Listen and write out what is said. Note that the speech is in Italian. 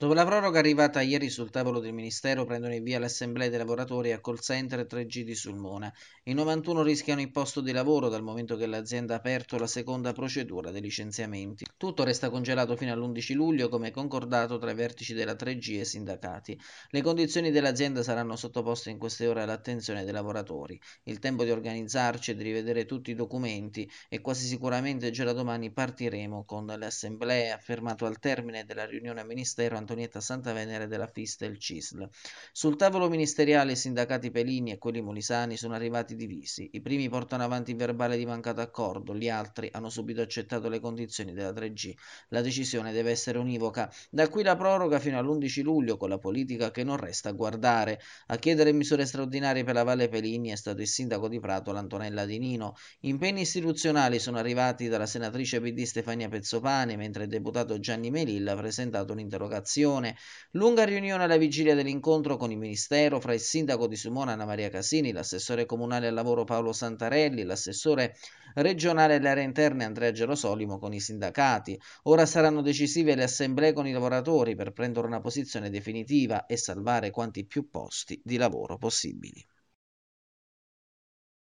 Dopo la proroga arrivata ieri sul tavolo del Ministero prendono in via l'Assemblea dei lavoratori a call center 3G di Sulmona. I 91 rischiano il posto di lavoro dal momento che l'azienda ha aperto la seconda procedura dei licenziamenti. Tutto resta congelato fino all'11 luglio come concordato tra i vertici della 3G e sindacati. Le condizioni dell'azienda saranno sottoposte in queste ore all'attenzione dei lavoratori. Il tempo di organizzarci e di rivedere tutti i documenti e quasi sicuramente già da domani partiremo con le assemblee, ha affermato al termine della riunione a Ministero Antonietta Santavenere della FIST e il CISL. Sul tavolo ministeriale i sindacati Pelini e quelli molisani sono arrivati divisi. I primi portano avanti il verbale di mancato accordo, gli altri hanno subito accettato le condizioni della 3G G. La decisione deve essere univoca. Da qui la proroga fino all'11 luglio con la politica che non resta a guardare. A chiedere misure straordinarie per la Valle Pelini è stato il sindaco di Prato, l'Antonella Di Nino. Impegni istituzionali sono arrivati dalla senatrice PD Stefania Pezzopani, mentre il deputato Gianni Melilla ha presentato un'interrogazione. Lunga riunione alla vigilia dell'incontro con il Ministero fra il sindaco di Sumona Anna Maria Casini, l'assessore comunale al lavoro Paolo Santarelli, l'assessore regionale alle aree interne Andrea Gerosolimo con i sindacati sindacati. Ora saranno decisive le assemblee con i lavoratori per prendere una posizione definitiva e salvare quanti più posti di lavoro possibili.